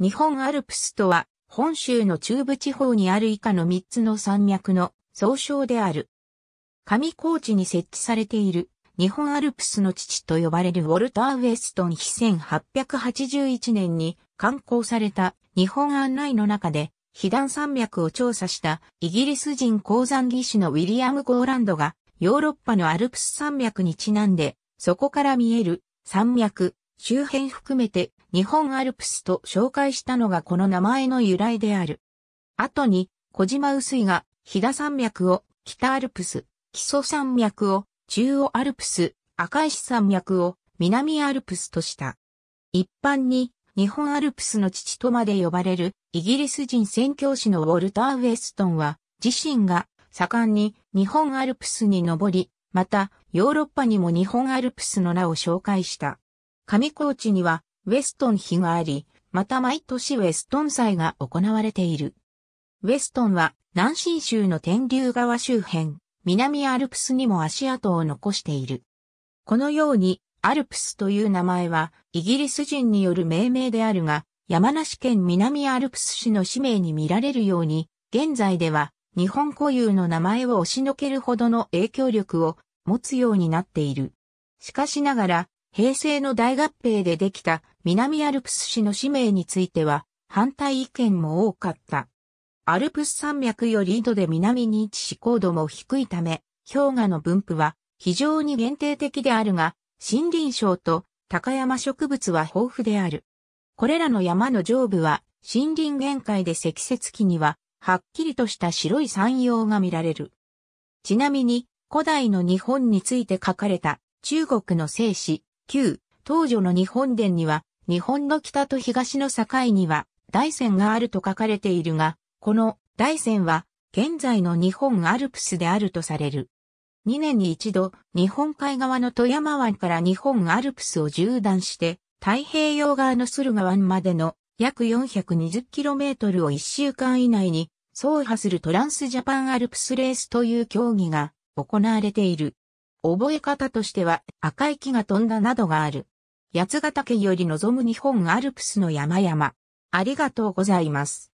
日本アルプスとは、本州の中部地方にある以下の3つの山脈の総称である。上高地に設置されている日本アルプスの父と呼ばれるウォルター・ウェストン被1881年に刊行された日本案内の中で、被弾山脈を調査したイギリス人鉱山技師のウィリアム・ゴーランドがヨーロッパのアルプス山脈にちなんで、そこから見える山脈、周辺含めて日本アルプスと紹介したのがこの名前の由来である。後に、小島薄井が、飛騨山脈を、北アルプス、木曽山脈を、中央アルプス、赤石山脈を、南アルプスとした。一般に、日本アルプスの父とまで呼ばれる、イギリス人宣教師のウォルター・ウェストンは、自身が、盛んに日本アルプスに登り、また、ヨーロッパにも日本アルプスの名を紹介した。上高地には、ウェストン日があり、また毎年ウェストン祭が行われている。ウェストンは南信州の天竜川周辺、南アルプスにも足跡を残している。このように、アルプスという名前はイギリス人による命名であるが、山梨県南アルプス市の氏名に見られるように、現在では日本固有の名前を押しのけるほどの影響力を持つようになっている。しかしながら、平成の大合併でできた南アルプス市の氏名については反対意見も多かった。アルプス山脈より緯度で南に位置し高度も低いため、氷河の分布は非常に限定的であるが、森林省と高山植物は豊富である。これらの山の上部は森林限界で積雪期にははっきりとした白い山陽が見られる。ちなみに古代の日本について書かれた中国の聖史9、東女の日本殿には、日本の北と東の境には、大山があると書かれているが、この大山は、現在の日本アルプスであるとされる。2年に一度、日本海側の富山湾から日本アルプスを縦断して、太平洋側の駿河湾までの約 420km を1週間以内に走破するトランスジャパンアルプスレースという競技が行われている。覚え方としては赤い木が飛んだなどがある。八ヶ岳より望む日本アルプスの山々。ありがとうございます。